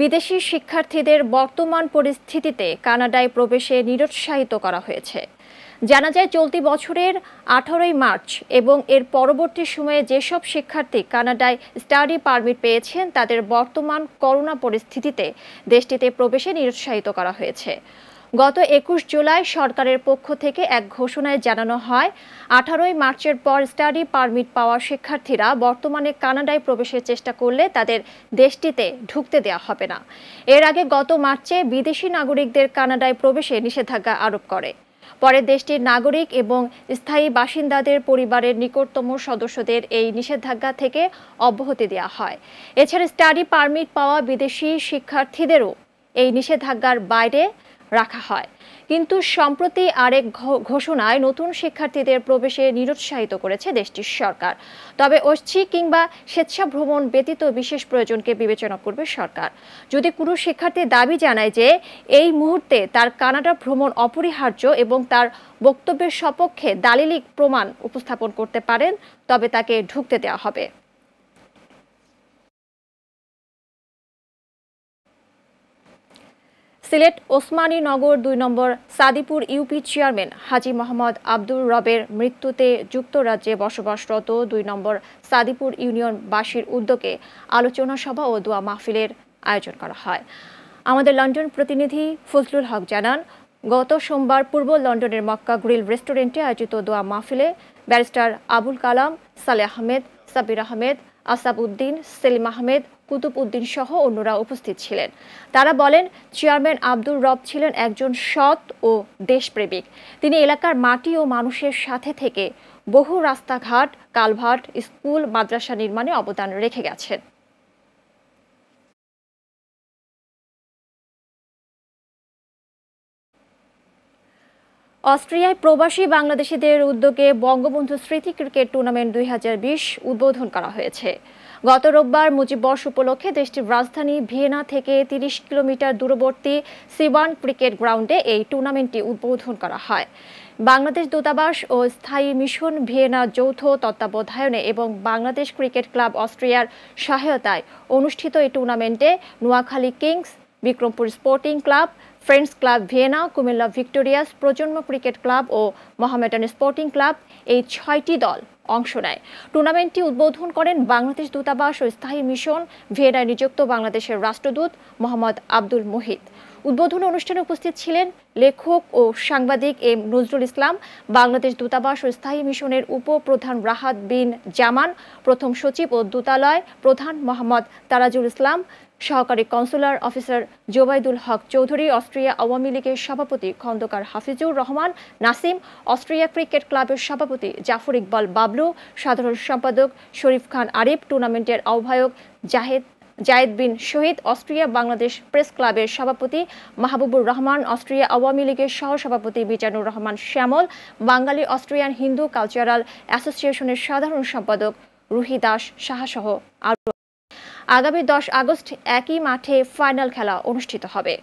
বিদেশি শিক্ষার্থীদের বর্তমান পরিস্থিতিতে কানাডায় প্রবেশে নিরুৎসাহিত করা হয়েছে জানা যায় চলতি বছরের আঠারোই মার্চ এবং এর পরবর্তী সময়ে যেসব শিক্ষার্থী কানাডায় স্টাডি পারমিট পেয়েছেন তাদের বর্তমান করোনা পরিস্থিতিতে দেশটিতে প্রবেশে নিরুৎসাহিত করা হয়েছে গত একুশ জুলাই সরকারের পক্ষ থেকে এক ঘোষণায় জানানো হয় আঠারোই মার্চের পর স্টাডি পারমিট পাওয়া শিক্ষার্থীরা বর্তমানে কানাডায় প্রবেশের চেষ্টা করলে তাদের দেশটিতে ঢুকতে দেওয়া হবে না এর আগে গত মার্চে বিদেশি নাগরিকদের কানাডায় প্রবেশে নিষেধাজ্ঞা আরোপ করে পরে দেশটির নাগরিক এবং স্থায়ী বাসিন্দাদের পরিবারের নিকটতম সদস্যদের এই নিষেধাজ্ঞা থেকে অব্যাহতি দেওয়া হয় এছাড়া স্টাডি পারমিট পাওয়া বিদেশি শিক্ষার্থীদেরও এই নিষেধাজ্ঞার বাইরে রাখা হয় কিন্তু সম্প্রতি আরেক ঘোষণায় নতুন শিক্ষার্থীদের প্রবেশে নিরুৎসাহিত করেছে দেশটির সরকার তবে ঐচ্ছিক কিংবা স্বেচ্ছা ভ্রমণ ব্যতীত বিশেষ প্রয়োজনকে বিবেচনা করবে সরকার যদি কোনো শিক্ষার্থী দাবি জানায় যে এই মুহূর্তে তার কানাডা ভ্রমণ অপরিহার্য এবং তার বক্তব্যের সপক্ষে দালিলিক প্রমাণ উপস্থাপন করতে পারেন তবে তাকে ঢুকতে দেওয়া হবে সিলেট ওসমানী নগর দুই নম্বর সাদিপুর ইউপি চেয়ারম্যান হাজি মোহাম্মদ আব্দুর রবের মৃত্যুতে যুক্তরাজ্যে বসবাসরত দুই নম্বর সাদিপুর ইউনিয়নবাসীর উদ্যোগে আলোচনা সভা ও দোয়া মাহফিলের আয়োজন করা হয় আমাদের লন্ডন প্রতিনিধি ফজলুল হক জানান গত সোমবার পূর্ব লন্ডনের মক্কা গ্রিল রেস্টুরেন্টে আয়োজিত দোয়া মাহফিলে ব্যারিস্টার আবুল কালাম সালে আহমেদ সাবির আহমেদ আসাবউদ্দিন সেলিম আহমেদ কুতুব উদ্দিন সহ অন্যরা উপস্থিত ছিলেন তারা বলেন চেয়ারম্যান আব্দুর রব ছিলেন একজন সৎ ও দেশপ্রেমিক তিনি এলাকার মাটি ও মানুষের সাথে থেকে বহু রাস্তাঘাট কালভার্ট স্কুল মাদ্রাসা নির্মাণে অবদান রেখে গেছেন অস্ট্রিয়ায় প্রবাসী বাংলাদেশিদের উদ্যোগে বঙ্গবন্ধু স্মৃতি ক্রিকেট টুর্নামেন্ট দুই উদ্বোধন করা হয়েছে গত রোববার মুজিববর্ষ উপলক্ষে দেশটির রাজধানী ভিয়েনা থেকে ৩০ কিলোমিটার দূরবর্তী সিবান ক্রিকেট গ্রাউন্ডে এই টুর্নামেন্টটি উদ্বোধন করা হয় বাংলাদেশ দূতাবাস ও স্থায়ী মিশন ভিয়েনা যৌথ তত্ত্বাবধায়নে এবং বাংলাদেশ ক্রিকেট ক্লাব অস্ট্রিয়ার সহায়তায় অনুষ্ঠিত এই টুর্নামেন্টে Noakhali kings Bikrampur sporting club friends club Vienna Comilla Victorians Projonmo cricket club ও মহামেডান স্পোর্টিং ক্লাব এই ছয়টি দল অংশ নেয় টুর্নামেন্টটি উদ্বোধন করেন বাংলাদেশ দূতাবাস ও স্থায়ী মিশন ভিয়েনায় নিযুক্ত বাংলাদেশের রাষ্ট্রদূত মোহাম্মদ আব্দুল মুহিত উদ্বোধন অনুষ্ঠানে উপস্থিত ছিলেন লেখক ও সাংবাদিক এম নজরুল ইসলাম বাংলাদেশ দূতাবাস ও স্থায়ী মিশনের উপপ্রধান রাহাত বিন জামান প্রথম সচিব ও দূতালয় প্রধান মোহাম্মদ তারাজুল ইসলাম সহকারী consular officer Jobaidul Haque Chowdhury Austria Awami লীগের সভাপতি খন্দকার হাফিজুর রহমান নাসিম অস্ট্রিয়া ক্রিকেট ক্লাবের সভাপতি জাফর ইকবাল বাবলু সাধারণ সম্পাদক শরীফ খান আরিফ টুর্নামেন্টের আহ্বায়ক জাহেদ জায়েদ বিন শহীদ অস্ট্রিয়া বাংলাদেশ প্রেস ক্লাবের সভাপতি মাহবুবুর রহমান অস্ট্রিয়া আওয়ামী লীগের সহসভাপতি মিজানুর রহমান শ্যামল বাঙালি অস্ট্রিয়ান হিন্দু কালচারাল অ্যাসোসিয়েশনের সাধারণ সম্পাদক রুহি দাস সাহাসহ আরও আগামী দশ আগস্ট একই মাঠে ফাইনাল খেলা অনুষ্ঠিত হবে